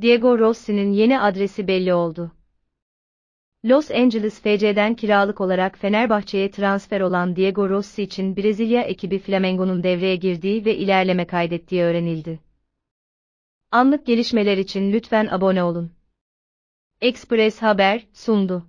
Diego Rossi'nin yeni adresi belli oldu. Los Angeles FC'den kiralık olarak Fenerbahçe'ye transfer olan Diego Rossi için Brezilya ekibi Flamengo'nun devreye girdiği ve ilerleme kaydettiği öğrenildi. Anlık gelişmeler için lütfen abone olun. Express Haber sundu.